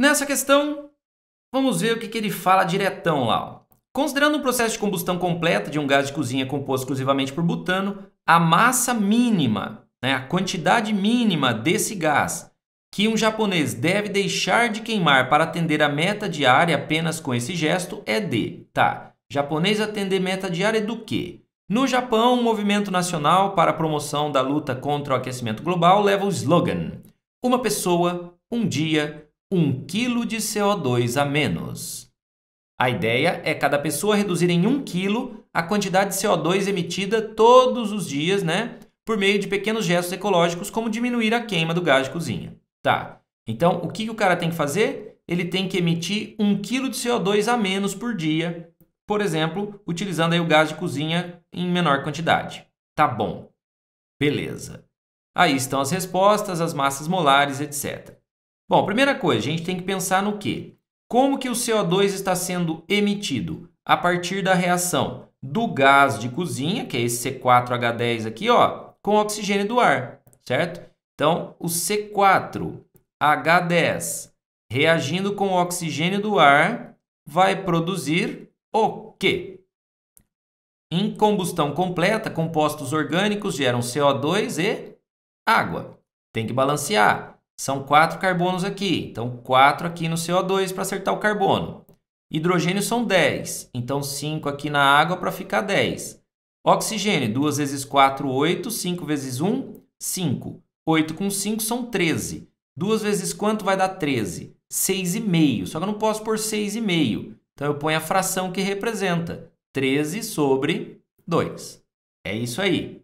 Nessa questão, vamos ver o que, que ele fala diretão lá. Considerando um processo de combustão completa de um gás de cozinha composto exclusivamente por butano, a massa mínima, né, a quantidade mínima desse gás que um japonês deve deixar de queimar para atender a meta diária apenas com esse gesto é de. Tá, japonês atender meta diária é do quê? No Japão, o Movimento Nacional para a Promoção da Luta contra o Aquecimento Global leva o slogan: Uma pessoa, um dia, 1 kg de CO2 a menos. A ideia é cada pessoa reduzir em 1 kg a quantidade de CO2 emitida todos os dias, né? Por meio de pequenos gestos ecológicos, como diminuir a queima do gás de cozinha. Tá. Então, o que, que o cara tem que fazer? Ele tem que emitir 1 kg de CO2 a menos por dia, por exemplo, utilizando aí o gás de cozinha em menor quantidade. Tá bom. Beleza. Aí estão as respostas, as massas molares, etc. Bom, primeira coisa, a gente tem que pensar no quê? Como que o CO2 está sendo emitido? A partir da reação do gás de cozinha, que é esse C4H10 aqui, ó, com oxigênio do ar, certo? Então, o C4H10 reagindo com o oxigênio do ar vai produzir o quê? Em combustão completa, compostos orgânicos geram CO2 e água. Tem que balancear. São quatro carbonos aqui, então quatro aqui no CO2 para acertar o carbono. Hidrogênio são 10, então 5 aqui na água para ficar 10. Oxigênio, 2 vezes 4, 8, 5 vezes 1, 5. 8 com 5 são 13. 2 vezes quanto vai dar 13? 6,5. Só que eu não posso pôr 6,5. Então, eu ponho a fração que representa. 13 sobre 2. É isso aí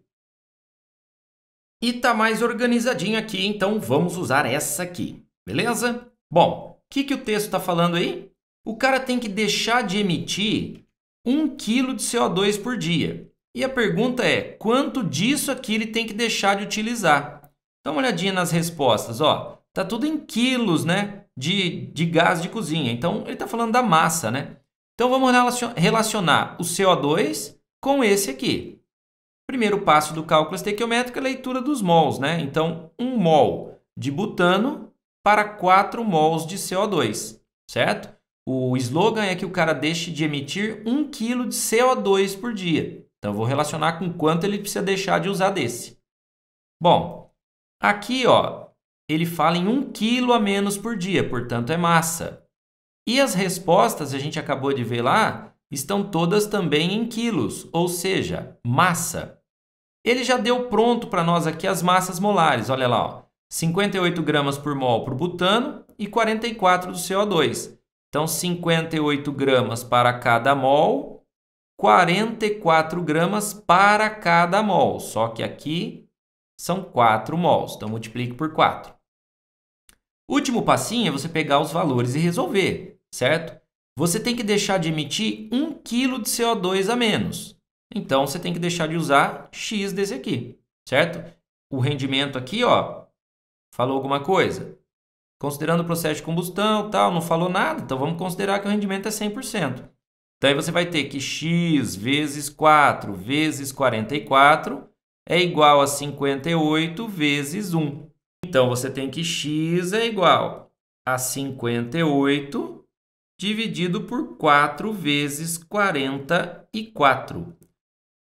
e tá mais organizadinha aqui, então vamos usar essa aqui, beleza? Bom, o que, que o texto está falando aí? O cara tem que deixar de emitir 1 kg de CO2 por dia. E a pergunta é, quanto disso aqui ele tem que deixar de utilizar? Dá uma olhadinha nas respostas, ó. Tá tudo em quilos, né, de, de gás de cozinha. Então, ele está falando da massa, né? Então, vamos relacionar o CO2 com esse aqui. Primeiro passo do cálculo estequiométrico é a leitura dos mols, né? Então, 1 mol de butano para 4 mols de CO2, certo? O slogan é que o cara deixe de emitir 1 kg de CO2 por dia. Então, eu vou relacionar com quanto ele precisa deixar de usar desse. Bom, aqui ó, ele fala em 1 kg a menos por dia, portanto é massa. E as respostas, a gente acabou de ver lá, estão todas também em quilos, ou seja, massa. Ele já deu pronto para nós aqui as massas molares, olha lá, ó, 58 gramas por mol para o butano e 44 do CO2. Então, 58 gramas para cada mol, 44 gramas para cada mol. Só que aqui são 4 mols, então multiplique por 4. Último passinho é você pegar os valores e resolver, certo? você tem que deixar de emitir 1 kg de CO2 a menos. Então, você tem que deixar de usar X desse aqui, certo? O rendimento aqui, ó, falou alguma coisa. Considerando o processo de combustão tal, não falou nada, então vamos considerar que o rendimento é 100%. Então, aí você vai ter que X vezes 4 vezes 44 é igual a 58 vezes 1. Então, você tem que X é igual a 58 dividido por 4 vezes 44.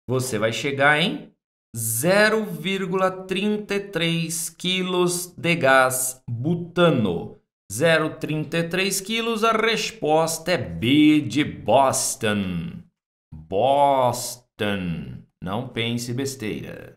Você vai chegar em 0,33 quilos de gás butano. 0,33 quilos, a resposta é B de Boston. Boston. Não pense besteira.